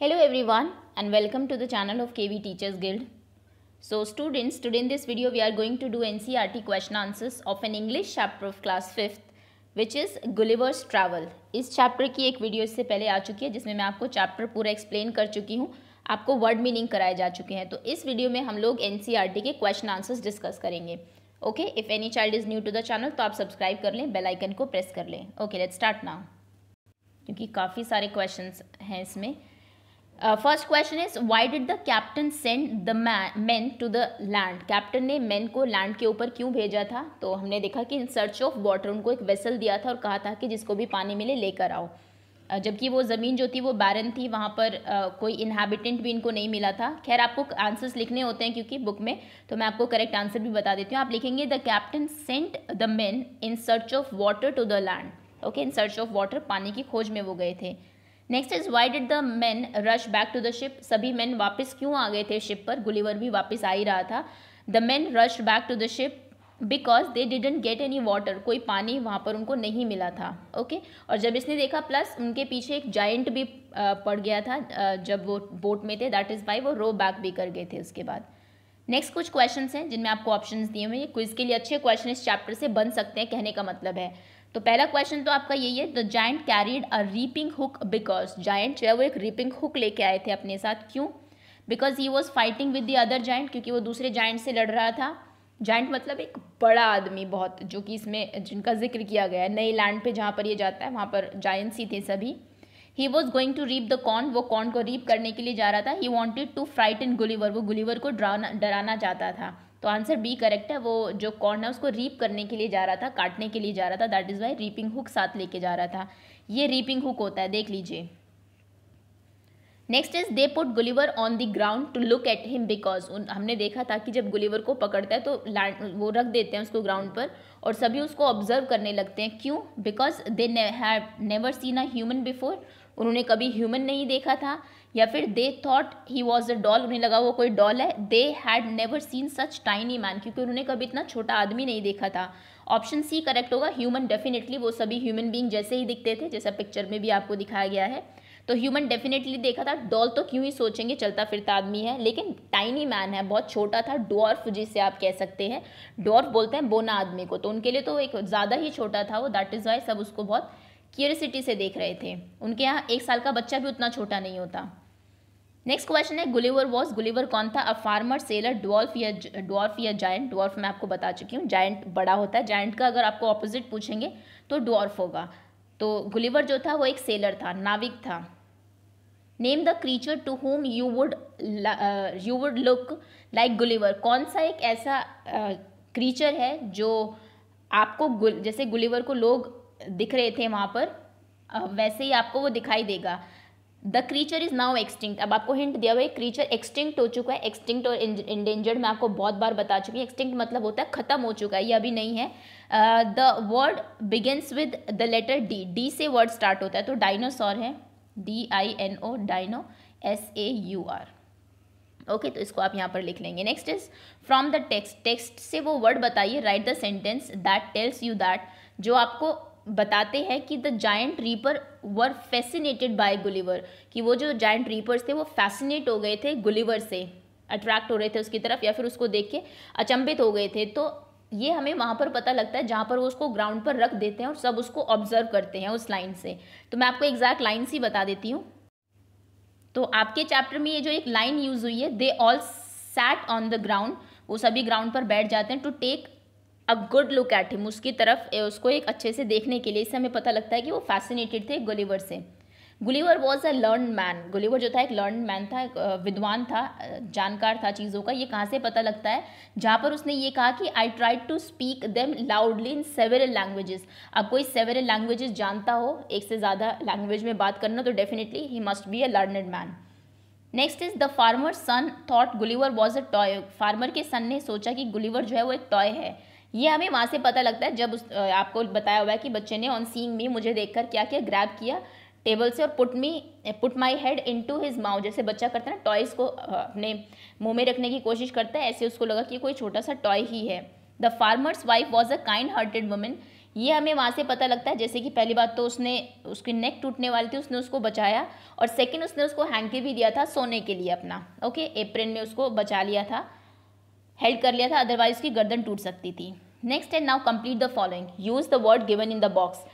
Hello everyone and welcome to the channel of KV Teachers Guild. So students, today in this video we are going to do NCRT question answers of an English chapter of class 5th which is Gulliver's Travel. इस chapter की एक video इससे पहले आ चुकी है जिसमें मैं आपको chapter पूरा explain कर चुकी हूँ आपको word meaning कराए जा चुके हैं तो इस वीडियो में हम लोग NCRT के question answers discuss करेंगे okay if any child is new to the channel तो आप सब्सक्राइब कर लें बेल आइकन को प्रेस कर लें ओके लेट्स स्टार्ट नाउ क्योंकि काफ़ी सारे क्वेश्चंस हैं इसमें first question is why did the captain send the man to the land captain ने मैन को लैंड के ऊपर क्यों भेजा था तो हमने देखा कि इन सर्च ऑफ वाटर उनको एक वेसल दिया था और कहा था कि जिसको भी पानी मिले लेकर आओ uh, जबकि वो ज़मीन जो थी वो बैरन थी वहाँ पर आ, uh, कोई इन्हेबिटेंट भी इनको नहीं मिला था खैर आपको आंसर्स लिखने होते हैं क्योंकि बुक में तो मैं आपको करेक्ट आंसर भी बता देती हूँ आप लिखेंगे the captain sent the man in search of water to the land okay in search of water पानी की खोज में वो गए थे next is why did the man rush back to the ship सभी मैन वापस क्यों आ गए थे शिप पर गुलीवर भी वापस आ ही रहा था the man rush back to the ship because they didn't get any water कोई पानी वहाँ पर उनको नहीं मिला था ओके okay? और जब इसने देखा प्लस उनके पीछे एक जाइंट भी पड़ गया था जब वो बोट में थे दैट इज़ वाई वो रो बैक भी कर गए थे उसके बाद नेक्स्ट कुछ क्वेश्चन हैं जिनमें आपको ऑप्शन दिए हुए हैं क्विज के लिए अच्छे क्वेश्चन इस चैप्टर से बन सकते हैं कहने का मतलब है तो पहला क्वेश्चन तो आपका यही है the giant carried a reaping hook because giant जो है वो एक रीपिंग हुक लेके आए थे अपने साथ क्यों because he was fighting with the other giant क्योंकि वो दूसरे जाइंट से लड़ रहा था जाइंट मतलब एक बड़ा आदमी बहुत जो कि इसमें जिनका जिक्र किया गया है नई लैंड पे जहाँ पर ये जाता है वहाँ पर जाइंट्स ही थे सभी he was going to reap the corn वो कॉर्न को रीप करने के लिए जा रहा था he wanted to frighten Gulliver वो गुलीवर को डराना डराना चाहता था तो आंसर बी करेक्ट है वो जो कॉर्न है उसको रीप करने के लिए जा रहा था काटने के लिए जा रहा था that is why reaping hook साथ लेके जा रहा था ये रीपिंग हुक होता है देख लीजिए next is they put Gulliver on the ground to look at him because हमने देखा था कि जब गुलीवर को पकड़ता है तो लैंड वो रख देते हैं उसको ग्राउंड पर और सभी उसको ऑब्जर्व करने लगते हैं क्यों because they have never seen a human before उन्होंने कभी ह्यूमन नहीं देखा था या फिर they thought he was a doll उन्हें लगा वो कोई डॉल है they had never seen such tiny man क्योंकि उन्होंने कभी इतना छोटा आदमी नहीं देखा था ऑप्शन सी करेक्ट होगा ह्यूमन डेफिनेटली वो सभी ह्यूमन बींग जैसे ही दिखते थे जैसा पिक्चर में भी आपको दिखाया गया है तो ह्यूमन डेफिनेटली देखा था डॉल तो क्यों ही सोचेंगे चलता फिरता आदमी है लेकिन टाइनी मैन है बहुत छोटा था डॉर्फ जिसे आप कह सकते हैं डॉर्फ बोलते हैं बोना आदमी को तो उनके लिए तो एक ज़्यादा ही छोटा था वो दैट इज़ वाई सब उसको बहुत क्यूरसिटी से देख रहे थे उनके यहाँ एक साल का बच्चा भी उतना छोटा नहीं होता नेक्स्ट क्वेश्चन है गुलिवर वॉज गुलिवर कौन था अ फार्मर सेलर डॉल्फ या डॉल्फ या जायंट डॉल्फ मैं आपको बता चुकी हूँ जायंट बड़ा होता है जायंट का अगर आपको ऑपोजिट पूछेंगे तो डॉल्फ होगा तो गुलिवर जो था वो एक सेलर था नाविक था name the creature to whom you would you would look like Gulliver कौन सा एक ऐसा क्रीचर uh, है जो आपको गुल जैसे गुलिवर को लोग दिख रहे थे वहाँ पर uh, वैसे ही आपको वो दिखाई देगा the creature is now extinct अब आपको हिंट दिया हुआ है क्रीचर एक्सटिंक्ट हो चुका है एक्सटिंक्ट और इंडेंजर्ड मैं आपको बहुत बार बता चुकी हूँ एक्सटिंक्ट मतलब होता है खत्म हो चुका है ये अभी नहीं है the word begins with the letter D D से वर्ड स्टार्ट होता है तो डायनोसॉर है D I N O dino S A U R okay तो इसको आप यहाँ पर लिख लेंगे next is from the text text से वो वर्ड बताइए write the sentence that tells you that जो आपको बताते हैं कि the giant reaper were fascinated by Gulliver कि वो जो जायंट रीपर्स थे वो फैसिनेट हो गए थे गुलिवर से अट्रैक्ट हो रहे थे उसकी तरफ या फिर उसको देख के अचंभित हो गए थे तो ये हमें वहाँ पर पता लगता है जहाँ पर वो उसको ग्राउंड पर रख देते हैं और सब उसको ऑब्जर्व करते हैं उस लाइन से तो मैं आपको एग्जैक्ट लाइन ही बता देती हूँ तो आपके चैप्टर में ये जो एक लाइन यूज़ हुई है they all sat on the ground वो सभी ग्राउंड पर बैठ जाते हैं to take a good look at him उसकी तरफ उसको एक अच्छे से देखने के लिए इससे हमें पता लगता है कि वो फैसिनेटेड थे गुलीवर से Gulliver was a learn man Gulliver जो था एक लर्न मैन था विद्वान था जानकार था चीज़ों का ये कहाँ से पता लगता है जहाँ पर उसने ये कहा कि I try to speak them loudly in several languages अब कोई सेवरल लैंग्वेजेस जानता हो एक से ज़्यादा लैंग्वेज में बात करना तो definitely he must be a learned man next is the farmer son thought Gulliver was a toy farmer के सन ने सोचा कि गुलीवर जो है वो एक टॉय है ये हमें वहाँ से पता लगता है जब उस आपको बताया हुआ है कि बच्चे ने ऑन सीइंग मी मुझे देखकर क्या किया ग्रैब किया टेबल से और put me put my head into his mouth जैसे बच्चा करता है ना टॉयज़ को अपने मुंह में रखने की कोशिश करता है ऐसे उसको लगा कि कोई छोटा सा टॉय ही है the farmer's wife was a kind hearted women ये हमें वहाँ से पता लगता है जैसे कि पहली बात तो उसने उसकी नेक टूटने वाली थी उसने उसको बचाया और सेकेंड उसने उसको हैंकी भी दिया था सोने के लिए अपना ओके एप्रेन में उसको बचा लिया था हेल्ड कर लिया था अदरवाइज उसकी गर्दन टूट सकती थी next and now complete the following use the word given in the box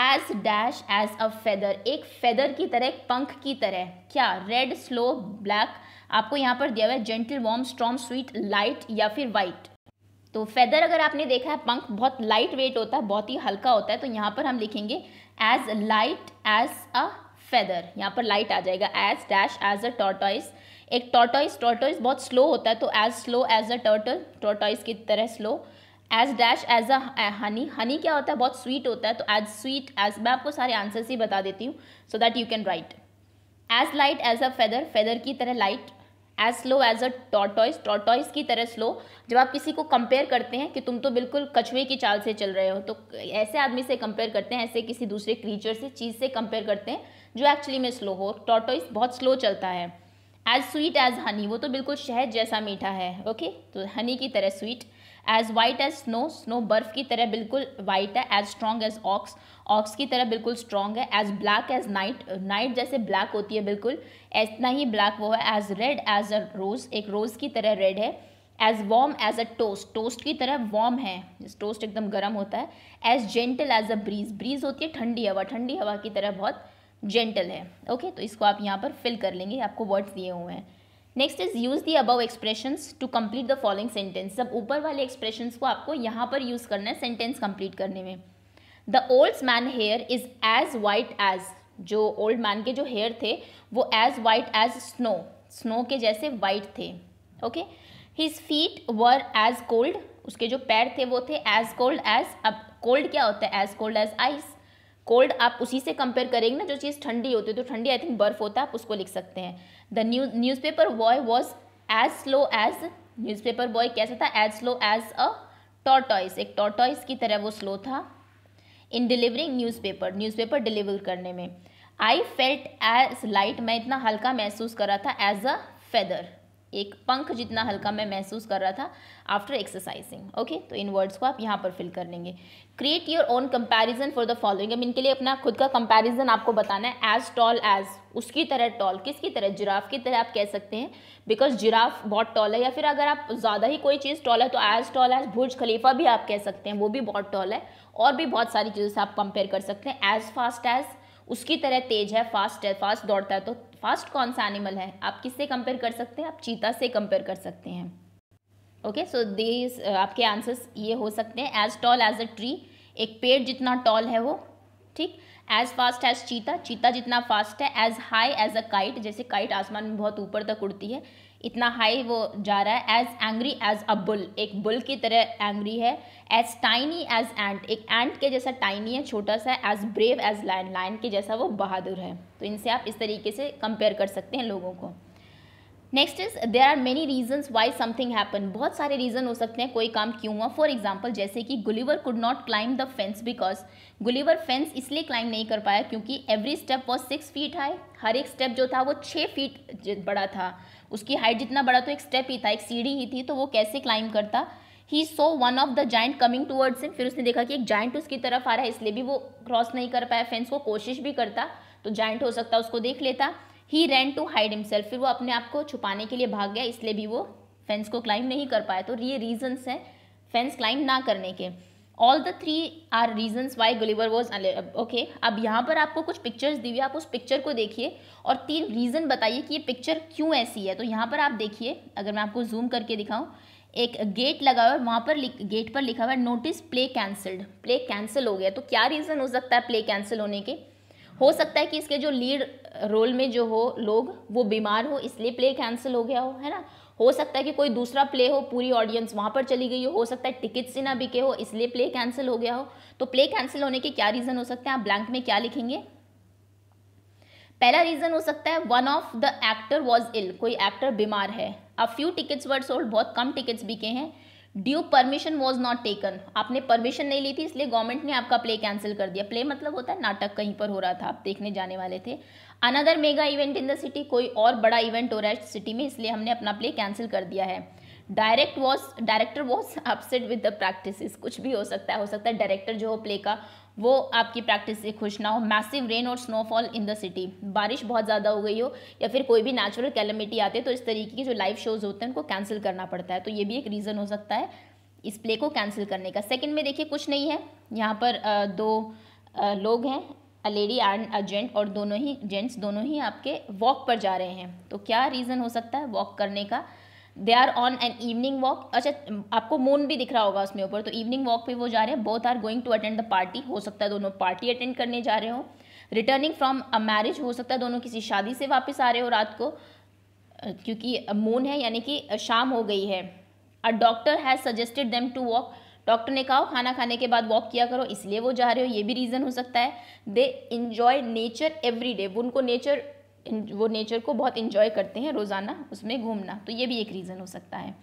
as dash as a feather एक फेदर की तरह एक पंख की तरह क्या रेड स्लो ब्लैक आपको यहाँ पर दिया हुआ है gentle warm strong sweet light या फिर वाइट तो फेदर अगर आपने देखा है पंख बहुत लाइट वेट होता है बहुत ही हल्का होता है तो यहाँ पर हम लिखेंगे as light as a feather यहाँ पर लाइट आ जाएगा as dash as a tortoise एक टॉटॉइस टॉटॉइस बहुत स्लो होता है तो as slow as a turtle tortoise की तरह slow as dash as a honey honey क्या होता है बहुत स्वीट होता है तो एज स्वीट एज मैं आपको सारे आंसर्स ही बता देती हूँ so that you can write as light as a feather feather की तरह light as slow as a tortoise tortoise की तरह स्लो जब आप किसी को कंपेयर करते हैं कि तुम तो बिल्कुल कछुए की चाल से चल रहे हो तो ऐसे आदमी से कंपेयर करते हैं ऐसे किसी दूसरे क्रीचर से चीज़ से कंपेयर करते हैं जो एक्चुअली में स्लो हो टॉटॉइस बहुत स्लो चलता है एज स्वीट एज हनी वो तो बिल्कुल शहद जैसा मीठा है ओके तो हनी की तरह sweet as white as snow snow बर्फ़ की तरह बिल्कुल वाइट है as strong as ox ox की तरह बिल्कुल स्ट्रॉन्ग है as black as night night जैसे ब्लैक होती है बिल्कुल इतना ही ब्लैक वो है as red as a rose एक रोज़ की तरह रेड है as warm as a toast toast की तरह वॉम है टोस्ट एकदम गर्म होता है as gentle as a breeze breeze होती है ठंडी हवा ठंडी हवा की तरह बहुत जेंटल है ओके तो इसको आप यहाँ पर फिल कर लेंगे आपको वर्ड्स दिए हुए हैं next is use the above expressions to complete the following sentence सब ऊपर वाले एक्सप्रेशंस को आपको यहाँ पर यूज़ करना है सेंटेंस कम्प्लीट करने में the old man hair is as white as जो ओल्ड मैन के जो हेयर थे वो as white as snow snow के जैसे वाइट थे okay his feet were as cold उसके जो पैर थे वो थे एज कोल्ड एज अब कोल्ड क्या होता है as cold as ice cold आप उसी से कंपेयर करेंगे ना जो चीज़ ठंडी होती है तो ठंडी आई थिंक बर्फ़ होता है आप उसको लिख सकते हैं the news newspaper boy was as slow as newspaper boy कैसा था as slow as a tortoise एक टॉटॉइस की तरह वो स्लो था in delivering newspaper newspaper deliver करने में आई फेल्ट एज लाइट मैं इतना हल्का महसूस करा था एज अ फेदर एक पंख जितना हल्का मैं महसूस कर रहा था आफ्टर एक्सरसाइजिंग ओके तो इन वर्ड्स को आप यहाँ पर फिल कर लेंगे create your own comparison for the following अब इनके लिए अपना खुद का कंपैरिजन आपको बताना है एज टॉल एज उसकी तरह टॉल किसकी तरह जिराफ की तरह आप कह सकते हैं बिकॉज जिराफ बहुत टॉल है या फिर अगर आप ज़्यादा ही कोई चीज़ टॉल है तो एज टॉल एज भुज खलीफा भी आप कह सकते हैं वो भी बहुत टॉल है और भी बहुत सारी चीज़ों से आप कंपेयर कर सकते हैं एज फास्ट एज़ उसकी तरह तेज है फास्ट है फास्ट दौड़ता है तो फास्ट कौन सा एनिमल है आप किससे कंपेयर कर सकते हैं आप चीता से कंपेयर कर सकते हैं ओके सो दे आपके आंसर्स ये हो सकते हैं as tall as a tree एक पेड़ जितना टॉल है वो ठीक एज फास्ट एज चीता चीता जितना फास्ट है as high as a kite जैसे काइट आसमान में बहुत ऊपर तक उड़ती है इतना हाई वो जा रहा है as angry as a bull एक बुल की तरह एंग्री है एज टाइनी एज एंट एक एंट के जैसा टाइनी है छोटा सा as brave as lion lion के जैसा वो बहादुर है तो इनसे आप इस तरीके से कंपेयर कर सकते हैं लोगों को next is there are many reasons why something happen बहुत सारे रीज़न हो सकते हैं कोई काम क्यों हुआ फॉर एग्जाम्पल जैसे कि Gulliver could not climb the fence because Gulliver fence इसलिए क्लाइम नहीं कर पाया क्योंकि every step was six feet high हर एक स्टेप जो था वो छः फीट बड़ा था उसकी हाइट जितना बड़ा तो एक स्टेप ही था एक सीढ़ी ही थी तो वो कैसे क्लाइम करता he saw one of the giant coming towards him फिर उसने देखा कि एक जाइंट उसकी तरफ आ रहा है इसलिए भी वो क्रॉस नहीं कर पाया फेंस को कोशिश भी करता तो जाइंट हो सकता उसको देख लेता he ran to hide himself फिर वो अपने आप को छुपाने के लिए भाग गया इसलिए भी वो फेंस को क्लाइम नहीं कर पाया तो ये रीजन्स हैं फेंस क्लाइंब ना करने के all the three are reasons why Gulliver was okay अब यहाँ पर आपको कुछ पिक्चर्स दी हुई आप उस पिक्चर को देखिए और तीन रीज़न बताइए कि ये पिक्चर क्यों ऐसी है तो यहाँ पर आप देखिए अगर मैं आपको जूम करके दिखाऊँ एक गेट लगा हुआ है वहाँ पर गेट पर लिखा हुआ है notice play cancelled play cancel हो गया तो क्या रीज़न हो सकता है प्ले कैंसिल होने के हो सकता है कि इसके जो लीड रोल में जो हो लोग वो बीमार हो इसलिए प्ले कैंसिल हो गया हो है ना हो सकता है कि कोई दूसरा प्ले हो पूरी ऑडियंस वहाँ पर चली गई हो हो सकता है टिकट से ना बिके हो इसलिए प्ले कैंसिल हो गया हो तो प्ले कैंसिल होने के क्या रीज़न हो सकते हैं आप ब्लैंक में क्या लिखेंगे पहला रीज़न हो सकता है one of the actor was ill कोई एक्टर बीमार है a few tickets were sold बहुत कम टिकट्स बिके हैं due permission was not taken आपने परमिशन नहीं ली थी इसलिए गवर्नमेंट ने आपका प्ले कैंसिल कर दिया प्ले मतलब होता है नाटक कहीं पर हो रहा था आप देखने जाने वाले थे another mega event in the city कोई और बड़ा इवेंट हो रहा है सिटी में इसलिए हमने अपना प्ले कैंसिल कर दिया है direct was director was upset with the practice कुछ भी हो सकता है हो सकता है डायरेक्टर जो हो प्ले का वो आपकी प्रैक्टिस से खुश ना हो मैसिव रेन और स्नोफॉल इन द सिटी बारिश बहुत ज़्यादा हो गई हो या फिर कोई भी नेचुरल कैलमिटी आते है तो इस तरीके के जो लाइव शोज़ होते हैं उनको कैंसिल करना पड़ता है तो ये भी एक रीज़न हो सकता है इस प्ले को कैंसिल करने का सेकंड में देखिए कुछ नहीं है यहाँ पर दो लोग हैं a lady and a gent और दोनों ही जेंट्स दोनों ही आपके वॉक पर जा रहे हैं तो क्या रीज़न हो सकता है वॉक करने का they are on an evening walk अच्छा आपको मून भी दिख रहा होगा उसमें ऊपर तो इवनिंग वॉक पे वो जा रहे हैं both are going to attend the party हो सकता है दोनों पार्टी अटेंड करने जा रहे हो रिटर्निंग फ्रॉम अ मैरिज हो सकता है दोनों किसी शादी से वापस आ रहे हो रात को क्योंकि मून है यानी कि शाम हो गई है a doctor has suggested them to walk doctor ने कहा खाना खाने के बाद वॉक किया करो इसलिए वो जा रहे हो ये भी रीज़न हो सकता है they enjoy nature every day उनको नेचर वो नेचर को बहुत इन्जॉय करते हैं रोज़ाना उसमें घूमना तो ये भी एक रीज़न हो सकता है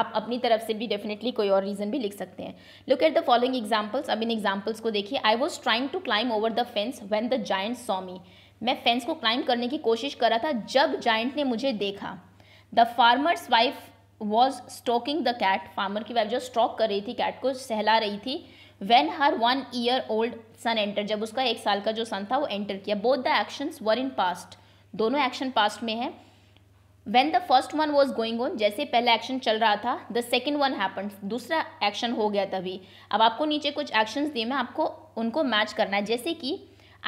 आप अपनी तरफ से भी डेफिनेटली कोई और रीज़न भी लिख सकते हैं look at the following examples अब इन एग्जाम्पल्स को देखिए I was trying to climb over the fence when the giant saw me मैं फेंस को क्लाइम करने की कोशिश कर रहा था जब जाइंट ने मुझे देखा the farmer's wife was stroking the cat farmer की वाइफ जो स्टॉक कर रही थी कैट को सहला रही थी when her one year old son enter जब उसका एक साल का जो सन था वो एंटर किया both the actions were in past दोनों एक्शन पास्ट में है when the first one was going on जैसे पहला एक्शन चल रहा था द सेकेंड वन हैपन दूसरा एक्शन हो गया तभी अब आपको नीचे कुछ एक्शन दिए मैं आपको उनको मैच करना है जैसे कि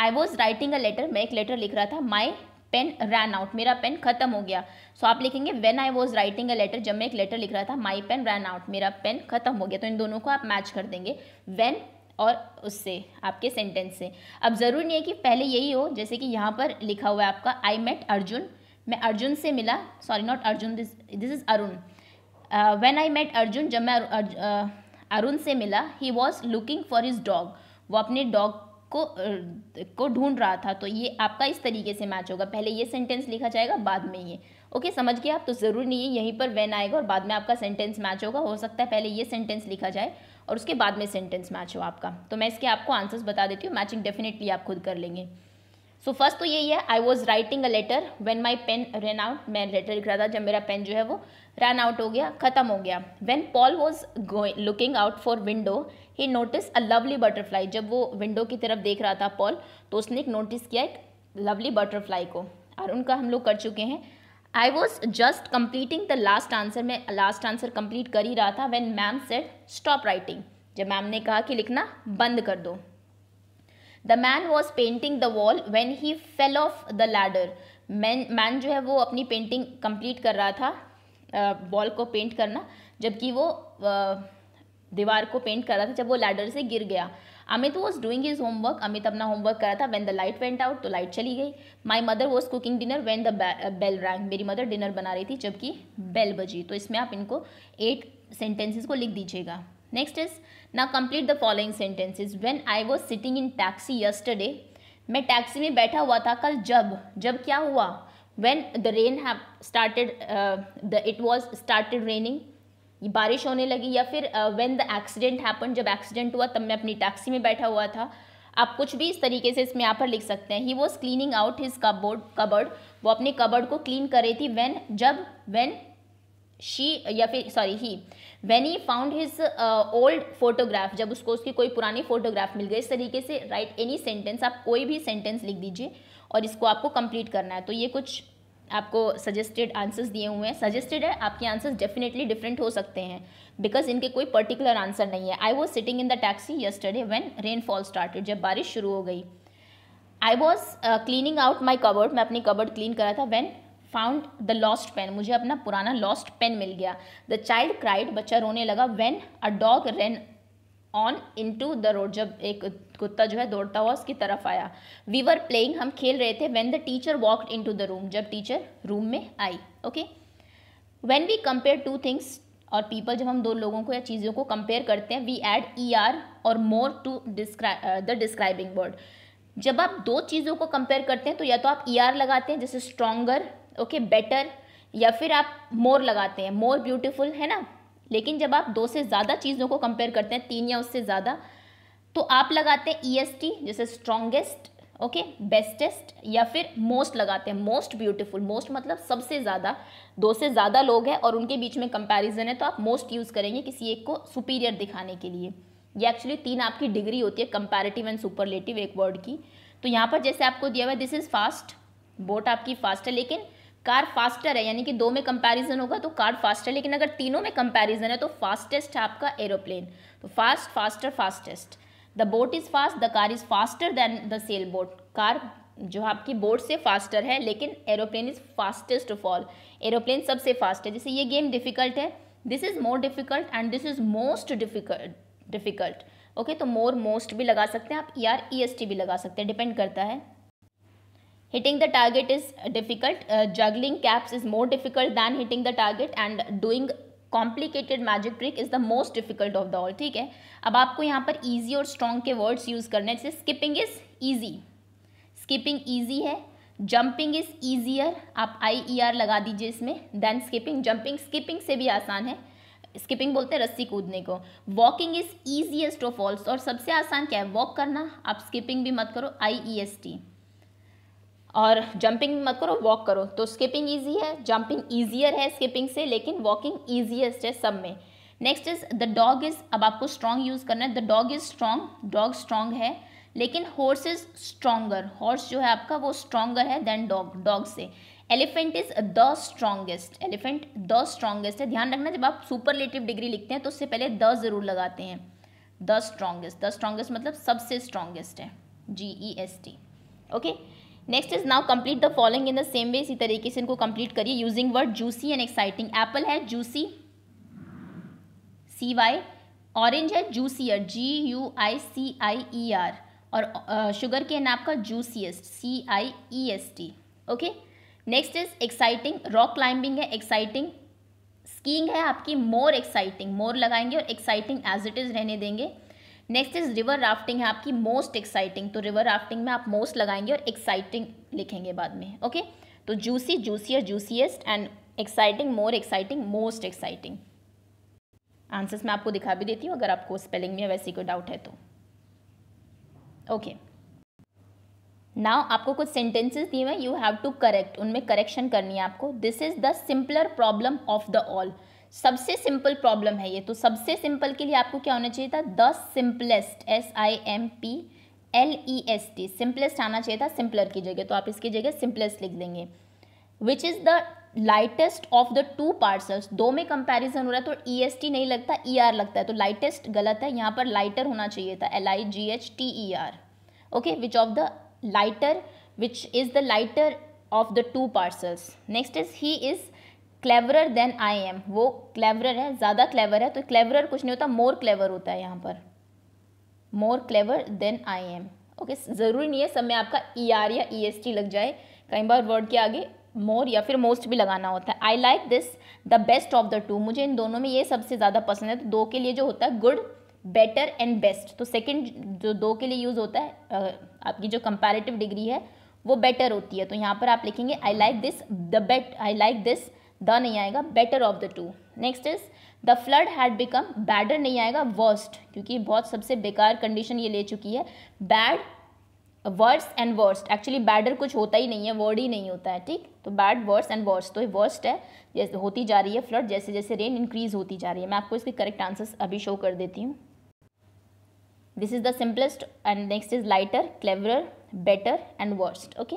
I was writing a letter मैं एक लेटर लिख रहा था माई पेन रैन आउट मेरा पेन खत्म हो गया सो so, आप लिखेंगे when I was writing a letter जब मैं एक लेटर लिख रहा था माई पेन रैन आउट मेरा पेन खत्म हो गया तो इन दोनों को आप मैच कर देंगे वेन और उससे आपके सेंटेंस से अब ज़रूरी नहीं है कि पहले यही हो जैसे कि यहाँ पर लिखा हुआ है आपका आई मेट अर्जुन मैं अर्जुन से मिला sorry not Arjun this this is Arun when I met Arjun जब मैं अरुण uh, से मिला he was looking for his dog वो अपने डॉग को uh, को ढूंढ रहा था तो ये आपका इस तरीके से मैच होगा पहले ये सेंटेंस लिखा जाएगा बाद में ये ओके समझ गए आप तो ज़रूरी नहीं है यहीं पर वैन आएगा और बाद में आपका सेंटेंस मैच होगा हो सकता है पहले ये सेंटेंस लिखा जाए और उसके बाद में सेंटेंस मैच हो आपका तो मैं इसके आपको आंसर्स बता देती हूँ मैचिंग डेफिनेटली आप खुद कर लेंगे सो so, फर्स्ट तो यही है I was writing a letter when my pen run out मैं लेटर लिख रहा था जब मेरा पेन जो है वो रन आउट हो गया खत्म हो गया when Paul was going looking out for window he notice a lovely butterfly जब वो विंडो की तरफ देख रहा था पॉल तो उसने एक नोटिस किया एक लवली बटरफ्लाई को और उनका हम लोग कर चुके हैं I was just completing the last answer मैं लास्ट आंसर कम्प्लीट कर ही रहा था when ma'am said stop writing जब मैम ने कहा कि लिखना बंद कर दो the man was painting the wall when he fell off the ladder man man जो है वो अपनी पेंटिंग कम्प्लीट कर रहा था वॉल को पेंट करना जबकि वो दीवार को पेंट कर रहा था जब वो लैडर से गिर गया Amit was doing his homework Amit अपना होमवर्क करा था when the light went out तो लाइट चली गई my mother was cooking dinner when the bell rang मेरी मदर डिनर बना रही थी जबकि बेल बजी तो इसमें आप इनको एट सेंटेंसेस को लिख दीजिएगा नेक्स्ट इज ना complete the following sentences when I was sitting in taxi yesterday मैं टैक्सी में बैठा हुआ था कल जब जब क्या हुआ वैन द रेन है इट वॉज the रेनिंग बारिश होने लगी या फिर व्हेन द एक्सीडेंट हैपन जब एक्सीडेंट हुआ तब मैं अपनी टैक्सी में बैठा हुआ था आप कुछ भी इस तरीके से इसमें यहाँ पर लिख सकते हैं he was cleaning out his cupboard cupboard वो अपने कबर्ड को क्लीन कर रही थी वेन जब वेन शी या फिर sorry he when he found his old photograph जब उसको उसकी कोई पुरानी फोटोग्राफ मिल गई इस तरीके से राइट एनी सेंटेंस आप कोई भी सेंटेंस लिख दीजिए और इसको आपको कंप्लीट करना है तो ये कुछ आपको सजेस्टेड आंसर्स दिए हुए हैं सजेस्टेड है आपके आंसर्स डेफिनेटली डिफरेंट हो सकते हैं बिकॉज इनके कोई पर्टिकुलर आंसर नहीं है I was sitting in the taxi yesterday when rainfall started जब बारिश शुरू हो गई I was cleaning out my cupboard मैं अपनी कबर्ड क्लीन करा था when found the lost pen मुझे अपना पुराना लॉस्ट पेन मिल गया द चाइल्ड क्राइड बच्चा रोने लगा when a dog ran on to the road जब एक कुत्ता जो है दौड़ता हुआ उसकी तरफ आया वी वर प्लेइंग हम खेल रहे थे when the teacher walked to the room जब टीचर रूम में आई okay when we compare two things और पीपल जब हम दो लोगों को या चीज़ों को कंपेयर करते हैं वी एड ई आर और more to describe the describing word जब आप दो चीज़ों को कंपेयर करते हैं तो या तो आप ई e आर लगाते हैं जैसे स्ट्रोंगर ओके बेटर या फिर आप मोर लगाते हैं मोर ब्यूटिफुल है ना लेकिन जब आप दो से ज़्यादा चीज़ों को कंपेयर करते हैं तीन या उससे ज़्यादा तो आप लगाते हैं ई एस टी जैसे स्ट्रॉन्गेस्ट ओके बेस्टेस्ट या फिर मोस्ट लगाते हैं मोस्ट ब्यूटीफुल मोस्ट मतलब सबसे ज़्यादा दो से ज़्यादा लोग हैं और उनके बीच में कंपैरिजन है तो आप मोस्ट यूज़ करेंगे किसी एक को सुपीरियर दिखाने के लिए ये एक्चुअली तीन आपकी डिग्री होती है कंपैरेटिव एंड सुपरलेटिव एक वर्ड की तो यहाँ पर जैसे आपको दिया हुआ है दिस इज़ फास्ट बोट आपकी फास्ट है लेकिन कार फास्टर है यानी कि दो में कंपैरिजन होगा तो कार फास्टर लेकिन अगर तीनों में कंपैरिजन है तो फास्टेस्ट है आपका एरोप्लेन तो fast faster fastest the boat is fast the car is faster than the sail boat car जो आपकी बोट से फास्टर है लेकिन aeroplane is fastest of all aeroplane सबसे फास्ट है जैसे ये गेम डिफ़िकल्ट है this is more difficult and this is most difficult difficult okay तो मोर मोस्ट भी लगा सकते हैं आप E R E S T भी लगा सकते हैं डिपेंड करता है hitting the target is difficult uh, juggling caps is more difficult than hitting the target and doing complicated magic trick is the most difficult of the all ठीक है अब आपको यहाँ पर ईजी और स्ट्रॉन्ग के वर्ड्स यूज़ करने जैसे skipping is easy skipping easy है जंपिंग इज़ ईजियर आप आई ई आर लगा दीजिए इसमें देन स्किपिंग जंपिंग स्किपिंग से भी आसान है स्किपिंग बोलते हैं रस्सी कूदने को walking is easiest of all और सबसे आसान क्या है वॉक करना आप स्किपिंग भी मत करो आई ई एस टी और जंपिंग मत करो वॉक करो तो स्किपिंग ईजी है जंपिंग ईजियर है स्किपिंग से लेकिन वॉकिंग ईजिएस्ट है सब में next is the dog is अब आपको स्ट्रॉन्ग यूज़ करना है the dog is strong dog strong है लेकिन हॉर्स इज स्ट्रांगर हॉर्स जो है आपका वो स्ट्रांगर है देन डॉग डॉग से elephant is the strongest elephant the strongest है ध्यान रखना जब आप सुपरलेटिव डिग्री लिखते हैं तो उससे पहले द ज़रूर लगाते हैं द स्ट्रॉन्गेस्ट द स्ट्रॉन्गेस्ट मतलब सबसे स्ट्रॉन्गेस्ट है G E S T okay next is now complete the following in the same way इसी तरीके से इनको कंप्लीट करिए using word juicy and exciting apple है जूसी सी वाई ऑरेंज है juicier J U I C I E R और sugar के नाम का juiciest C I E S T okay next is exciting rock climbing है exciting skiing है आपकी more exciting मोर लगाएंगे और एक्साइटिंग एज इट इज़ रहने देंगे नेक्स्ट इज रिवर राफ्टिंग है आपकी मोस्ट एक्साइटिंग तो रिवर राफ्टिंग में आप मोस्ट लगाएंगे और एक्साइटिंग लिखेंगे बाद में ओके तो juicy juicier juiciest and exciting more exciting most exciting answers मैं आपको दिखा भी देती हूँ अगर आपको स्पेलिंग में वैसे कोई डाउट है तो ओके okay. नाउ आपको कुछ सेंटेंसेस दिए हुए यू हैव टू करेक्ट उनमें करेक्शन करनी है आपको this is the simpler problem of the all सबसे सिंपल प्रॉब्लम है ये तो सबसे सिंपल के लिए आपको क्या होना चाहिए था the simplest S I M P L E S T simplest आना चाहिए था सिंपलर की जगह तो आप इसकी जगह सिंपलेस्ट लिख देंगे which is the lightest of the two parcels दो में कंपैरिजन हो रहा है तो ई एस टी नहीं लगता ई e आर लगता है तो लाइटेस्ट गलत है यहाँ पर लाइटर होना चाहिए था L I G H T E R okay which of the lighter which is the lighter of the two parcels next is he is cleverer than I am वो क्लेवरर है ज़्यादा क्लेवर है तो cleverer कुछ नहीं होता more clever होता है यहाँ पर more clever than I am okay ज़रूरी नहीं है सब में आपका ई e आर या ई एस टी लग जाए कई बार वर्ड के आगे मोर या फिर मोस्ट भी लगाना होता है I like this the best of the two मुझे इन दोनों में ये सबसे ज़्यादा पसंद है तो दो के लिए जो होता है गुड बेटर एंड बेस्ट तो सेकेंड जो दो के लिए यूज़ होता है आपकी जो कंपेरेटिव डिग्री है वो बेटर होती है तो यहाँ पर आप लिखेंगे I like this the bet I like this the नहीं आएगा better of the two next is the flood had become badder नहीं आएगा वर्स्ट क्योंकि बहुत सबसे बेकार कंडीशन ये ले चुकी है bad worse and worst actually badder कुछ होता ही नहीं है वर्ड ही नहीं होता है ठीक तो बैड वर्स एंड वर्स्ट तो वर्स्ट है जैसे होती जा रही है फ्लड जैसे जैसे रेन इंक्रीज होती जा रही है मैं आपको इसके करेक्ट आंसर्स अभी शो कर देती हूँ this is the simplest and next is lighter cleverer better and worst okay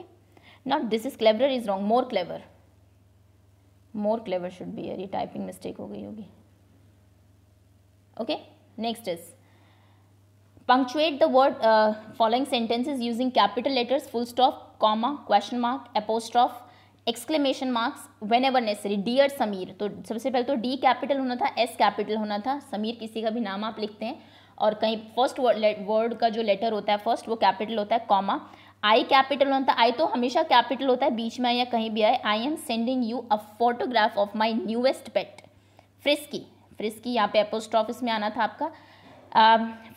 not this is clever is wrong more clever more clever should be यार ये टाइपिंग मिस्टेक हो गई होगी okay next is punctuate the word following sentences using capital letters full stop comma question mark apostrophe exclamation marks whenever necessary dear Sameer तो सबसे पहले तो D capital होना था एस कैपिटल होना था समीर किसी का भी नाम आप लिखते हैं और कहीं फर्स्ट वर्ड का जो लेटर होता है फर्स्ट वो कैपिटल होता है कॉमा आई कैपिटल होता है आई तो हमेशा कैपिटल होता है बीच में या कहीं भी आए I am sending you a photograph of my newest pet Frisky Frisky यहाँ पे पोस्ट ऑफिस में आना था आपका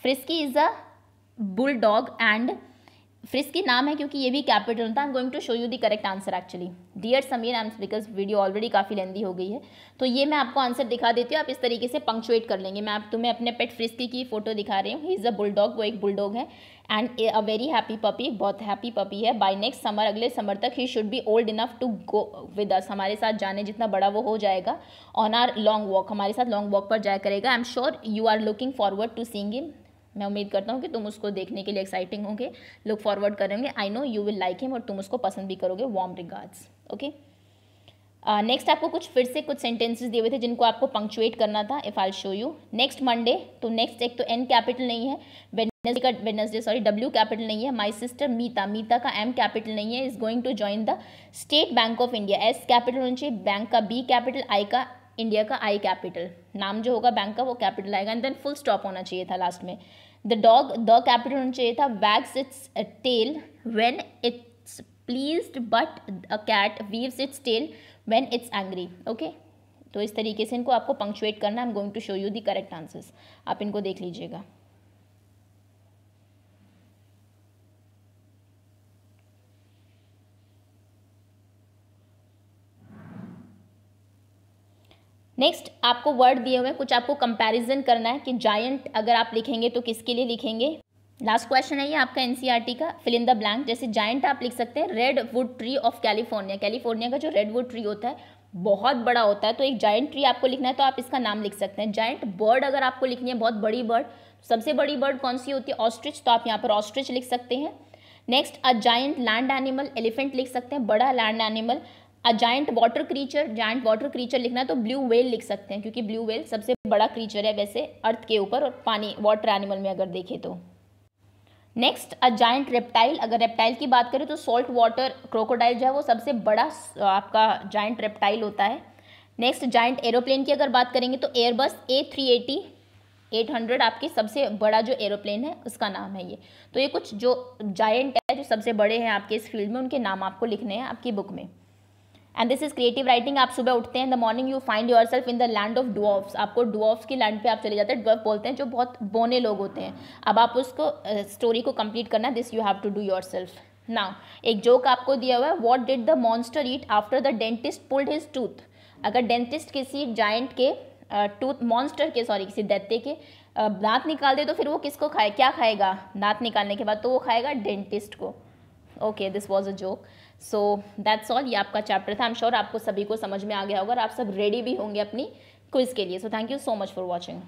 Frisky is a bulldog and Frisky नाम है क्योंकि ये भी कैपिटल था I am going to show you the correct answer actually dear Sameer I am because video already काफ़ी लेंदी हो गई है तो ये मैं आपको आंसर दिखा देती हूँ आप इस तरीके से पंक्चुएट कर लेंगे मैं आप तुम्हें अपने पेट फ्रिस्की की फोटो दिखा रही हूँ ही इज़ अ बुलडॉग वो एक बुलडॉग है and a very happy puppy बहुत हैप्पी पपी है बाई नेक्स्ट समर अगले समर तक he should be old enough to go with us हमारे साथ जाने जितना बड़ा वो हो जाएगा ऑन आर लॉन्ग वॉक हमारे साथ लॉन्ग वॉक पर जाया करेगा I am sure you are looking forward to seeing in मैं उम्मीद करता हूँ कि तुम उसको देखने के लिए एक्साइटिंग होंगे लुक फॉरवर्ड करेंगे I know you will like him और तुम उसको पसंद भी करोगे वॉम रिगार्ड्स ओके नेक्स्ट आपको कुछ फिर से कुछ सेंटेंसेस दिए हुए थे जिनको आपको पंक्चुएट करना था if I show you next Monday तो नेक्स्ट एक तो एन कैपिटल नहीं है वेडनेसडे का वेनसडे सॉरी डब्ल्यू कैपिटल नहीं है माई सिस्टर मीता मीता का एम कैपिटल नहीं है is going to join the State Bank of India S capital होनी चाहिए बैंक का बी कैपिटल आई का इंडिया का आई कैपिटल नाम जो होगा बैंक का वो कैपिटल आएगा एंड देन फुल स्टॉप होना चाहिए था लास्ट में द डॉग द कैपिटल होना चाहिए था wags its tail when it's please but a cat waves its tail when it's angry okay तो इस तरीके से इनको आपको पंक्चुएट करना I am going to show you the correct answers आप इनको देख लीजिएगा नेक्स्ट आपको वर्ड दिए हुए हैं कुछ आपको कंपैरिजन करना है कि जायंट अगर आप लिखेंगे तो किसके लिए लिखेंगे लास्ट क्वेश्चन है ये आपका एनसीईआरटी e का फिल इन द ब्लैंक जैसे जायंट आप लिख सकते हैं redwood tree of California California का जो रेड वुड ट्री होता है बहुत बड़ा होता है तो एक जायंट ट्री आपको लिखना है तो आप इसका नाम लिख सकते हैं जायंट बर्ड अगर आपको लिखनी है बहुत बड़ी बर्ड तो सबसे बड़ी बर्ड कौन सी होती है ऑस्ट्रिच तो आप यहाँ पर ऑस्ट्रिच लिख सकते हैं next a giant land animal elephant लिख सकते हैं बड़ा land animal a giant water creature giant water creature लिखना तो ब्लू वेल लिख सकते हैं क्योंकि ब्लू वेल सबसे बड़ा क्रीचर है वैसे अर्थ के ऊपर और पानी वाटर एनिमल में अगर देखें तो नेक्स्ट अ जाइंट रेप्टाइल अगर रेप्टाइल की बात करें तो सॉल्ट वाटर क्रोकोडाइल जो है वो सबसे बड़ा आपका जाइंट रेप्टाइल होता है नेक्स्ट जाइंट एरोप्लेन की अगर बात करेंगे तो Airbus A three eighty eight hundred आपके सबसे बड़ा जो एरोप्लेन है उसका नाम है ये तो ये कुछ जो जाइंट है जो सबसे बड़े हैं आपके इस फील्ड में उनके नाम आपको लिखने हैं आपकी बुक में and this is creative writing आप सुबह उठते हैं the morning you find yourself in the land of dwarfs आपको डुआफ्स की लैंड पे आप चले जाते हैं डुआफ बोलते हैं जो बहुत बोने लोग होते हैं अब आप उसको स्टोरी uh, को कंप्लीट करना this you have to do yourself now एक जोक आपको दिया हुआ है what did the monster eat after the dentist pulled his tooth अगर डेंटिस्ट किसी जाइंट के टूथ uh, मॉन्स्टर के सॉरी किसी दैत्य के uh, निकाल दे तो फिर वो किसको खाए क्या खाएगा दांत निकालने के बाद तो वो खाएगा डेंटिस्ट को okay this was a joke so that's all ये आपका चैप्टर था एम श्योर आपको सभी को समझ में आ गया होगा और आप सब रेडी भी होंगे अपनी क्विज़ के लिए so thank you so much for watching